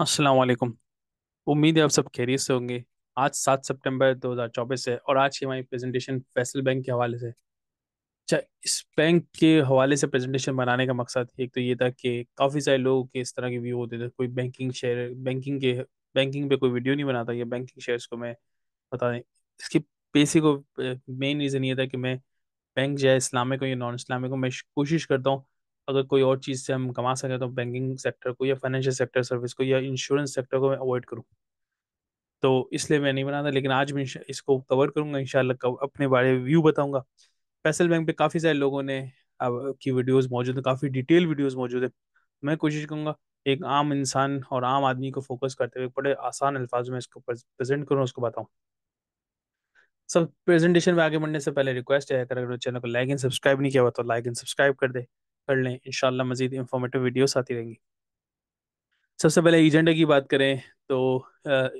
असलकम उम्मीद है आप सब खैरियत से होंगे आज सात सितंबर 2024 है और आज की हमारी प्रेजेंटेशन फैसल बैंक के हवाले से अच्छा इस बैंक के हवाले से प्रेजेंटेशन बनाने का मकसद एक तो ये था कि काफ़ी सारे लोगों के इस तरह के व्यू होते थे कोई बैंकिंग शेयर बैंकिंग के बैंकिंग पे कोई वीडियो नहीं बनाता या बैंकिंग शेयर्स को मैं बता दें इसकी बेसिक मेन रीज़न ये था कि मैं बैंक जो है इस्लामिक हो या नॉन इस्लामिक हो मैं कोशिश करता हूँ अगर कोई और चीज़ से हम कमा सकें तो बैंकिंग सेक्टर को या फाइनेंशियल सेक्टर सर्विस को या इंश्योरेंस सेक्टर को मैं अवॉइड करूँ तो इसलिए मैं नहीं बनाता लेकिन आज मैं इसको कवर करूँगा इन अपने बारे में व्यू बताऊँगा फैसल बैंक पे काफ़ी सारे लोगों ने की वीडियोस मौजूद हैं काफ़ी डिटेल वीडियोस मौजूद है मैं कोशिश करूँगा एक आम इंसान और आम आदमी को फोकस करते हुए बड़े आसान अल्फाज में इसको प्रेजेंट करूँ उसको बताऊँ सब प्रेजेंटेशन में आगे बढ़ने से पहले रिक्वेस्ट है अगर चैनल को लाइक एंड सब्सक्राइब नहीं किया हुआ तो लाइक एंड सब्सक्राइब कर दे कर लें इन मज़ीद इंफॉर्मेटिव वीडियोस आती रहेंगी सबसे पहले एजेंडा की बात करें तो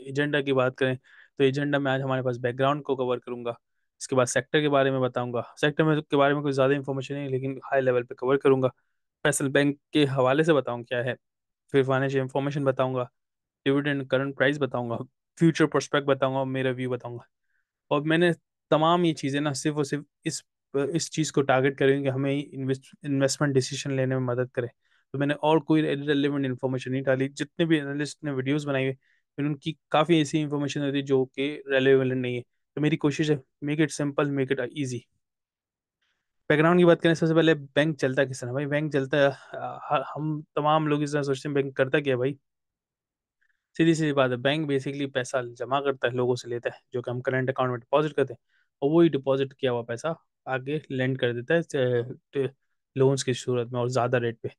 एजेंडा की बात करें तो एजेंडा में आज हमारे पास बैकग्राउंड को कवर करूँगा इसके बाद सेक्टर के बारे में बताऊँगा सेक्टर में के बारे में कोई ज़्यादा इन्फॉर्मेशन नहीं लेकिन हाई लेवल पर कवर करूँगा फैसल बैंक के हवाले से बताऊँ क्या है फिर फाइनेंशियल इन्फॉर्मेशन बताऊँगा डिविडेंड करंट प्राइस बताऊँगा फ्यूचर प्रोस्पेक्ट बताऊँगा मेरा व्यू बताऊँगा और मैंने तमाम ये चीज़ें ना सिर्फ और सिर्फ इस इस चीज़ को टारगेट करेंगे कि हमें इन्वेस्टमेंट डिसीजन लेने में मदद करें तो मैंने और कोई रेलिवेंट इन्फॉर्मेशन नहीं डाली जितने भी एनालिस्ट ने वीडियोस बनाई हुई मैंने उनकी काफ़ी ऐसी इन्फॉर्मेशन होती जो कि रेलिवेंट नहीं है तो मेरी कोशिश है make it simple make it easy background की बात करें सबसे पहले बैंक चलता किस तरह भाई बैंक चलता हम तमाम लोग इस तरह सोचते हैं बैंक करता क्या भाई सीधी सीधी बात है बैंक बेसिकली पैसा जमा करता है लोगों से लेता है जो कि हम करंट अकाउंट में डिपॉजिट करते हैं और वही डिपॉजिट किया हुआ पैसा आगे लेंड कर देता है लोन्स की सूरत में और ज़्यादा रेट पे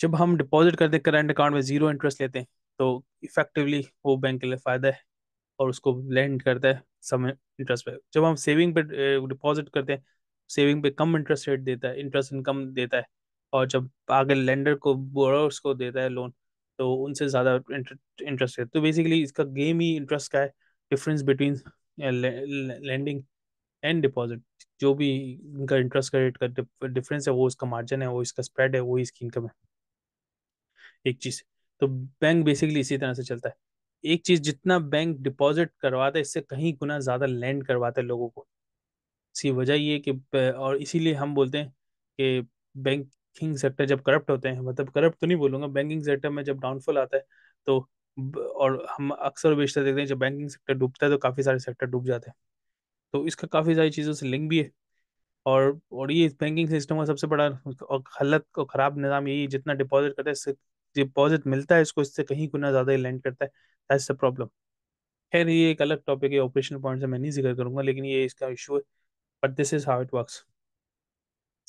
जब हम डिपॉजिट करते करंट अकाउंट में ज़ीरो इंटरेस्ट लेते हैं तो इफेक्टिवली वो बैंक के लिए फ़ायदा है और उसको लेंड करता है समय इंटरेस्ट पे जब हम सेविंग पे डिपॉजिट करते हैं सेविंग पे कम इंटरेस्ट रेट देता है इंटरेस्ट इनकम देता है और जब आगे लेंडर को बोरोर्स को देता है लोन तो उनसे ज़्यादा इंटरेस्ट है तो बेसिकली इसका गेम ही इंटरेस्ट का है difference between lending and deposit जो भी इनका इंटरेस्ट रेट का डिफरेंस है वो इसका मार्जिन है वो इसका स्प्रेड है वो इसकी इनकम है एक चीज़ तो बैंक बेसिकली इसी तरह से चलता है एक चीज़ जितना बैंक डिपॉजिट करवाता है इससे कहीं गुना ज़्यादा लैंड करवाता है लोगों को इसी वजह ये कि और इसीलिए हम बोलते हैं कि बैंकिंग सेक्टर जब करप्ट होते हैं मतलब करप्ट तो नहीं बोलूंगा बैंकिंग सेक्टर में जब डाउनफॉल आता है तो और हम अक्सर बेशतर देखते हैं जब बैंकिंग सेक्टर डूबता है तो काफ़ी सारे सेक्टर डूब जाते हैं तो इसका काफ़ी सारी चीज़ों से लिंक भी है और और ये बैंकिंग सिस्टम का सबसे बड़ा और हालत और ख़राब निज़ाम यही जितना डिपॉजिट करता है इससे डिपॉजिट मिलता है इसको इससे कहीं गुना ज़्यादा ही लैंड करता है दैट्स द प्रॉब्लम खैर ये एक अलग टॉपिक है ऑपरेशन पॉइंट से मैं नहीं जिक्र करूंगा लेकिन ये इसका इशू है but this is how it works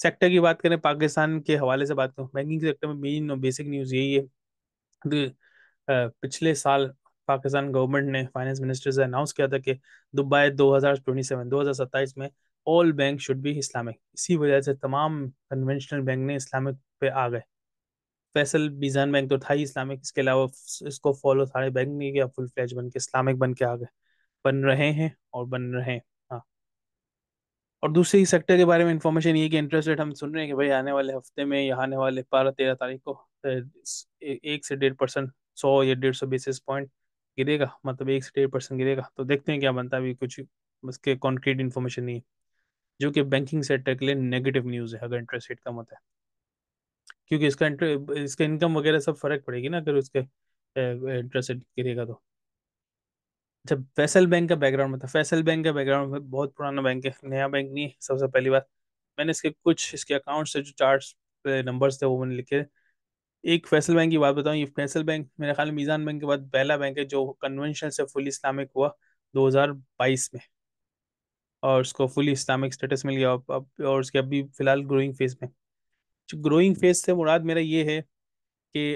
sector की बात करें पाकिस्तान के हवाले से बात करूँ बैंकिंग सेक्टर में मेन और बेसिक न्यूज़ यही है पिछले साल पाकिस्तान गवर्नमेंट ने फाइनेंस मिनिस्टर से अनाउंस किया था कि दुबई 2027 2027 में all bank should be Islamic इसी वजह से तमाम कन्वेंशनल बैंक ने इस्लामिक पे आ गए फैसल बीजान बैंक तो था ही इस्लामिक इसके अलावा इसको फॉलो सारे बैंक नहीं किया फुल फ्लैज बन के इस्लामिक बन के आ गए बन रहे हैं और बन रहे हैं हाँ और दूसरे ही सेक्टर के बारे में इंफॉर्मेशन ये कि इंटरेस्ट रेट हम सुन रहे हैं कि भाई आने वाले हफ्ते में या आने वाले बारह तेरह तारीख को एक से डेढ़ परसेंट सौ या डेढ़ सौ बेसिस पॉइंट गिरेगा मतलब एक से डेढ़ परसेंट गिरेगा तो देखते हैं क्या बनता है अभी कुछ उसके कॉन्क्रीट इन्फॉर्मेशन नहीं है जो कि बैंकिंग सेक्टर के लिए नेगेटिव न्यूज़ है अगर इंटरेस्ट रेट कम होता है क्योंकि इसका इसका इनकम वगैरह सब फर्क पड़ेगी ना अगर उसके इंटरेस्ट रेट गिरेगा तो अच्छा फैसल बैंक का बैकग्राउंड मतलब फैसल बैंक का बैकग्राउंड बहुत पुराना बैंक है नया बैंक नहीं है सबसे पहली बात मैंने इसके कुछ इसके अकाउंट से जो चार्ट नंबर्स थे वो मैंने लिखे एक फैसल बैंक की बात बताऊँ ये फैसल बैंक मेरे ख्याल में मीज़ान बैंक के बाद पहला बैंक है जो कन्वेंशनल से फुल इस्लामिक हुआ 2022 में और उसको फुल इस्लामिक स्टेटस मिल गया अब और उसके अभी फ़िलहाल ग्रोइंग फेज़ में जो ग्रोइंग फेज़ से मुराद मेरा ये है कि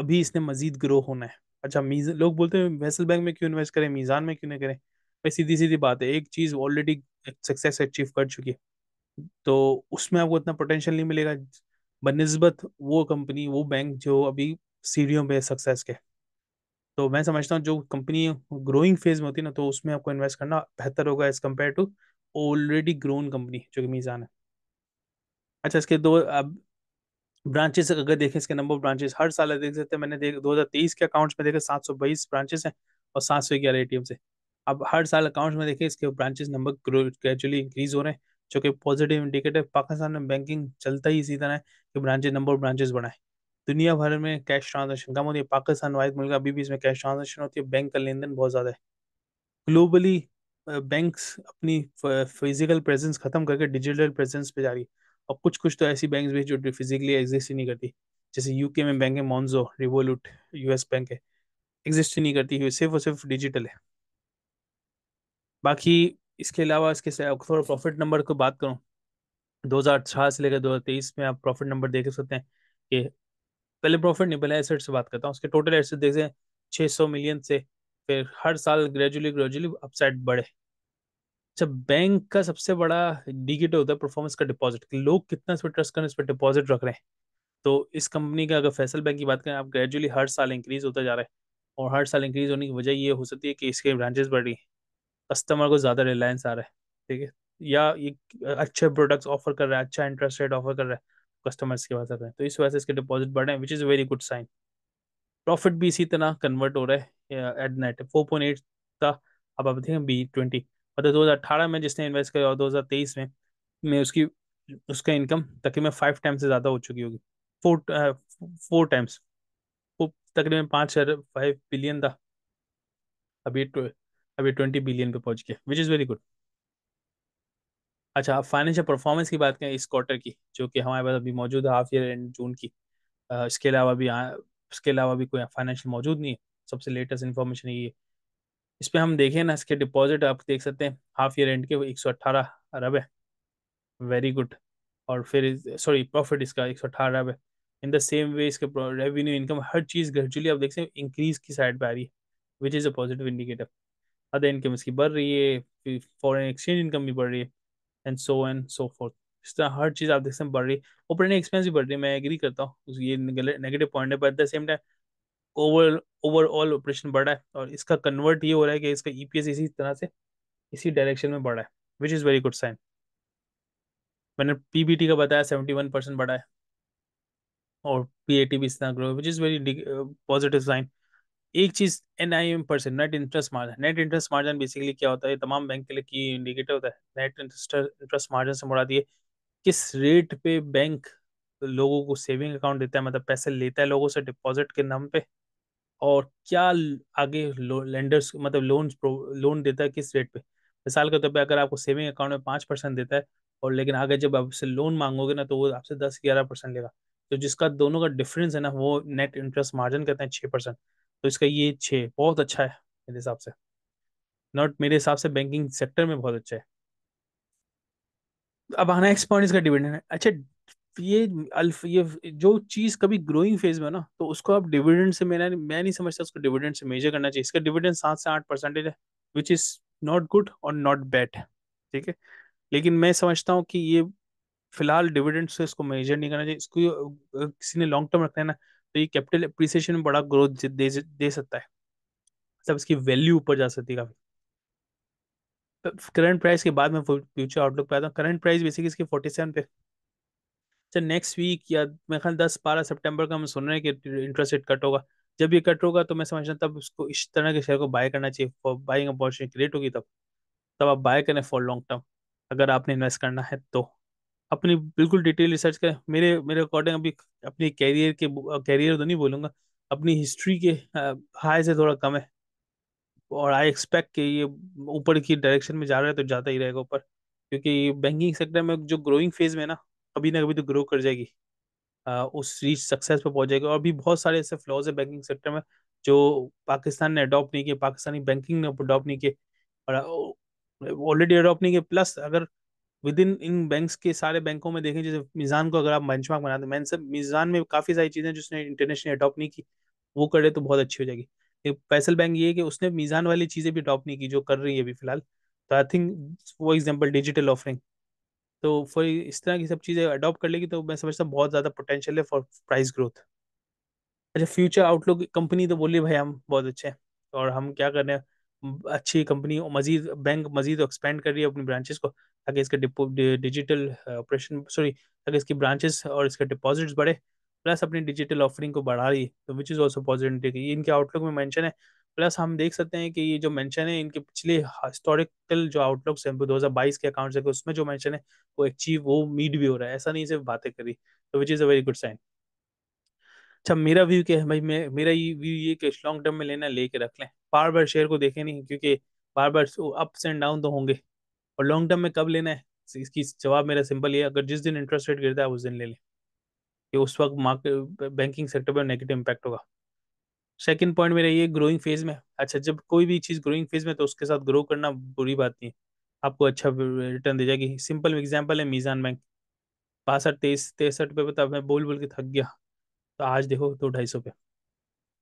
अभी इसने मज़ीद ग्रो होना है अच्छा मीज़ लोग बोलते हैं फैसल बैंक में क्यों इन्वेस्ट करें मीज़ान में क्यों नहीं करें भाई सीधी सीधी बात है एक चीज़ ऑलरेडी सक्सेस अचीव कर चुकी है तो उसमें आपको इतना पोटेंशियल नहीं मिलेगा बनस्बत वो कंपनी वो बैंक जो अभी सीढ़ियों पे सक्सेस के तो मैं समझता हूँ जो कंपनी ग्रोइंग फेज में होती है ना तो उसमें आपको इन्वेस्ट करना बेहतर होगा as compare to already grown company जो कि मीज़ान है अच्छा इसके दो अब ब्रांचेस अगर देखें इसके नंबर ऑफ ब्रांचेस हर साल देख सकते हैं मैंने देख दो के अकाउंट्स में देखे सात सौ बाईस ब्रांचेस हैं और सात सौ ग्यारह ए से अब हर साल अकाउंट्स में देखें इसके ब्रांचेस नंबर ग्रेजुअली इंक्रीज हो रहे हैं जो कि पॉजिटिव इंडिकेटर पाकिस्तान में बैंकिंग चलता ही इसी तरह है कि ब्रांचेज नंबर ऑफ ब्रांचेज बढ़ाए दुनिया भर में कैश ट्रांजेक्शन कम होती है पाकिस्तान वाहिद मुल्क अभी भी इसमें कैश ट्रांजेक्शन होती है बैंक का लेन देन बहुत ज़्यादा है ग्लोबली बैंक्स अपनी फिजिकल प्रेजेंस खत्म करके डिजिटल प्रेजेंस पे जा रही है और कुछ कुछ तो ऐसी बैंक भी जो फिजिकली एग्जिस्ट ही नहीं करती जैसे यूके में बैंक है मॉन्जो रिवोलूट यूएस बैंक है एग्जिस्ट ही नहीं करती सिर्फ और सिर्फ डिजिटल है बाकी इसके अलावा इसके थोड़ा प्रॉफिट नंबर को बात करूँ 2018 से लेकर तेईस में आप प्रॉफिट नंबर देख सकते हैं कि पहले प्रॉफिट नहीं पहले एसेट से बात करता हूँ उसके टोटल एसेट देखें छः सौ मिलियन से फिर हर साल ग्रेजुअली ग्रेजुअली अपसाइड बढ़े अच्छा बैंक का सबसे बड़ा डिगेट होता है परफॉर्मेंस का डिपॉजिट लोग कितना इस पर ट्रस्ट करें इस पर डिपॉजिट रख रहे हैं तो इस कंपनी का अगर फैसल बैंक की बात करें आप ग्रेजुअली हर साल इंक्रीज होता जा रहा है और हर साल इंक्रीज होने की वजह ये हो सकती है कि इसके ब्रांचेस बढ़ रही हैं कस्टमर को ज़्यादा रिलायंस आ रहा है ठीक है या ये अच्छे प्रोडक्ट्स ऑफर कर रहा है अच्छा इंटरेस्ट रेट ऑफर कर रहा है कस्टमर्स के पास आ रहे हैं तो इस वजह से इसके डिपॉजिट बढ़ रहे हैं which is very good sign profit भी इसी तरह कन्वर्ट हो रहा है at net four point eight का अब आप देखें बी ट्वेंटी मतलब दो हज़ार अठारह में जिसने इन्वेस्ट किया और दो हज़ार तेईस में में उसकी उसका इनकम तकरीबन फाइव टाइम्स से ज़्यादा हो चुकी होगी फोर फोर टाइम्स तकरीबन पाँच फाइव बिलियन था अभी अभी ट्वेंटी बिलियन पे पहुंच गया विच इज़ वेरी गुड अच्छा आप फाइनेंशियल परफॉर्मेंस की बात करें इस क्वार्टर की जो कि हमारे पास अभी मौजूद है हाफ ईयर एंड जून की इसके अलावा भी इसके अलावा भी कोई फाइनेंशियल मौजूद नहीं है सबसे लेटेस्ट इन्फॉर्मेशन ये इस पर हम देखें ना इसके डिपॉजिट आप देख सकते हैं हाफ ईयर एंड के एक सौ अट्ठारह अरब है वेरी गुड और फिर सॉरी प्रॉफिट इसका एक सौ अठारह अरब है इन द सेम वे इसके रेवेन्यू इनकम हर चीज़ ग्रेजुअली आप देख सकते हैं इंक्रीज की साइड पर आ रही है which is a positive indicator other income इसकी बढ़ रही है फिर फॉरन एक्सचेंज इनकम भी बढ़ रही है and so and so forth इस तरह हर चीज़ आप देखते हैं बढ़ रही है ऑपरेटिंग एक्सपेंस भी बढ़ रही है मैं एग्री करता हूँ ये नेगेटिव पॉइंट है but at the same time overall overall operation बढ़ा है और इसका कन्वर्ट ये हो रहा है कि इसका ईपीएस इसी तरह से इसी डायरेक्शन में बढ़ा है which is very good sign मैंने पीबीटी का बताया सेवेंटी वन परसेंट बढ़ा है और पीएटी भी इस तरह grow which is very positive sign एक चीज N I M percent net interest margin net interest margin basically क्या होता है तमाम बैंक के लिए की इंडिकेटर होता है नेट इंटरेस्ट इंटरेस्ट मार्जिन से मुड़ा दिए किस रेट पे बैंक लोगों को सेविंग अकाउंट देता है मतलब पैसे लेता है लोगों से डिपॉजिट के नाम पे और क्या आगे लेंडर्स मतलब लोन लोन देता है किस रेट पे मिसाल के तौर तो पर अगर आपको सेविंग अकाउंट में पाँच परसेंट देता है और लेकिन आगे जब आप उससे लोन मांगोगे ना तो वो आपसे दस ग्यारह परसेंट लेगा तो जिसका दोनों का डिफरेंस है ना वो नेट इंटरेस्ट मार्जिन कहते हैं छः परसेंट तो इसका ये छः बहुत अच्छा है मेरे हिसाब से नॉट मेरे हिसाब से बैंकिंग सेक्टर में बहुत अच्छा है अब आना एक्स पॉइंट इसका डिविडेंड है अच्छा ये अल्फ ये जो चीज कभी ग्रोइंग फेज में ना तो उसको आप डिविडेंड से मेरा मैं नहीं समझता उसको डिविडेंड से मेजर करना चाहिए इसका डिविडेंड सात से आठ परसेंटेज है विच इज नॉट गुड और नॉट बैड ठीक है लेकिन मैं समझता हूँ कि ये फिलहाल डिविडेंड से इसको मेजर नहीं करना चाहिए इसको किसी ने लॉन्ग टर्म रखना है ना तो ये कैपिटल अप्रिसिएशन में बड़ा ग्रोथ दे, दे सकता है मतलब इसकी वैल्यू ऊपर जा सकती है काफी करंट तो प्राइस के बाद में फ्यूचर आउटलुक पे हूँ करंट प्राइस बेसिकली इसकी फोर्टी सेवन पे अच्छा नेक्स्ट वीक या मेरे ख्याल दस बारह सेप्टेम्बर का हम सुन रहे हैं कि इंटरेस्ट रेट कट होगा जब ये कट होगा तो मैं समझ रहा तब उसको इस तरह के शेयर को बाय करना चाहिए फॉर बाइंग अपॉर्चुनिटी क्रिएट होगी तब तब आप बाय करें फॉर लॉन्ग टर्म अगर आपने इन्वेस्ट करना है तो अपनी बिल्कुल डिटेल रिसर्च कर मेरे मेरे अकॉर्डिंग अभी अपनी कैरियर के कैरियर तो नहीं बोलूँगा अपनी हिस्ट्री के हाई से थोड़ा कम है और आई एक्सपेक्ट कि ये ऊपर की डायरेक्शन में जा रहा है तो जाता ही रहेगा ऊपर क्योंकि बैंकिंग सेक्टर में जो ग्रोइंग फेज में ना कभी ना कभी तो ग्रो कर जाएगी आ, उस रीच सक्सेस पर पहुंच जाएगी और भी बहुत सारे ऐसे फ्लॉज है बैंकिंग सेक्टर में जो पाकिस्तान ने अडॉप्ट नहीं किए पाकिस्तानी बैंकिंग ने अडॉप्ट नहीं किए और ऑलरेडी अडॉप्ट नहीं किए प्लस अगर विद इन इन बैंक्स के सारे बैंकों में देखें जैसे मिजान को अगर आप बेंचमार्क बनाते हैं मैं मिजान में काफ़ी सारी चीज़ें जिसने इंटरनेशनल अडॉप्ट नहीं की वो कर रहे तो बहुत अच्छी हो जाएगी फैसल बैंक ये है कि उसने मीज़ान वाली चीज़ें भी अडॉप्ट नहीं की जो कर रही है अभी फिलहाल तो I think for example digital offering तो फॉर इस तरह की सब चीज़ें अडॉप्ट कर लेगी तो मैं समझता हूँ बहुत ज़्यादा पोटेंशियल है फॉर प्राइस ग्रोथ अच्छा फ्यूचर आउटलुक कंपनी तो बोली भाई हम बहुत अच्छे हैं और हम क्या कर रहे हैं अच्छी कंपनी मजीद बैंक मजीद एक्सपेंड कर रही है अपनी ब्रांचेस को ताकि इसके डिजिटल ऑपरेशन सॉरी ताकि इसकी ब्रांचेस और इसके डिपॉजिट्स बढ़े प्लस अपनी डिजिटल ऑफरिंग को बढ़ा रही है तो विच इज़ ऑल्सो पॉजिटिव ये इनके आउटलुक में मैंशन है प्लस हम देख सकते हैं कि ये जो मेंशन है इनके पिछले हिस्टोरिकल जो आउटलुक्स हैं दो हज़ार बाईस के अकाउंट है उसमें जो मेंशन है वो अचीव वो मीट भी हो रहा है ऐसा नहीं सिर्फ बातें करी तो which is a very good sign अच्छा मेरा व्यू क्या है भाई मेरा व्यू ये कि लॉन्ग टर्म में लेना लेके रख लें बार बार शेयर को देखे नहीं क्योंकि बार बार अप्स एंड डाउन तो होंगे और लॉन्ग टर्म में कब लेना है इसकी जवाब मेरा सिंपल ये अगर जिस दिन इंटरेस्ट रेट गिरता है उस दिन ले लें कि उस वक्त मार्केट बैंकिंग सेक्टर पर नेगेटिव इम्पैक्ट होगा सेकेंड पॉइंट मेरा ये ग्रोइंग फेज में अच्छा जब कोई भी चीज़ ग्रोइंग फेज में तो उसके साथ ग्रो करना बुरी बात नहीं है आपको अच्छा रिटर्न दे जाएगी सिंपल एग्जाम्पल है मीज़ान बैंक बासठ तेईस तिरसठ पे बता मतलब मैं बोल बोल के थक गया तो आज देखो दो ढाई सौ पे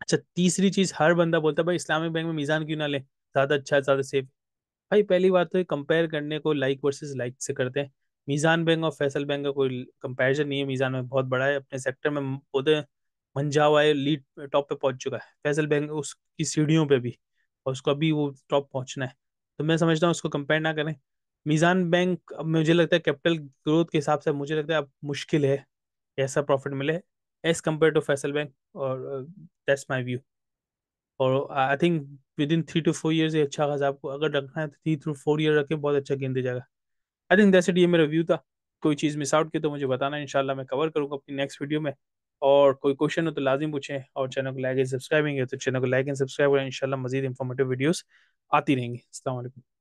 अच्छा तीसरी चीज हर बंदा बोलता है भाई इस्लामिक बैंक में मीज़ान क्यों ना ले ज़्यादा अच्छा है ज़्यादा सेफ भाई पहली बात तो कंपेयर करने को लाइक वर्सेस लाइक से करते हैं मीज़ान बैंक और फैसल बैंक का कोई कंपेरिजन नहीं है मीज़ान बैंक बहुत बड़ा है अपने सेक्टर में बोलते मंझा हुआ है लीड टॉप पे पहुंच चुका है फैसल बैंक उसकी सीढ़ियों पे भी और उसको अभी वो टॉप पहुंचना है तो मैं समझता हूँ उसको कंपेयर ना करें मीज़ान बैंक अब मुझे लगता है कैपिटल ग्रोथ के हिसाब से मुझे लगता है अब मुश्किल है ऐसा प्रॉफिट मिले as compared to Faisal Bank, or uh, that's my view. और I think within three to four years ये अच्छा खासा आपको अगर रखना है तो थ्री टू फोर ईयर रखें बहुत अच्छा गेंद दे जाएगा आई थिंक दैट्स इट ये मेरा व्यू था कोई चीज़ मिस आउट की तो मुझे बताना इंशाल्लाह मैं कवर करूँगा अपनी नेक्स्ट वीडियो में और कोई क्वेश्चन हो तो लाजिम पूछें और चैनल को लाइक एंड सब्सक्राइब है तो चैनल को लाइक एंड सब्सक्राइब करें इंशाल्लाह मजीद इंफॉर्मेटिव वीडियोस आती रहेंगी अलैक्म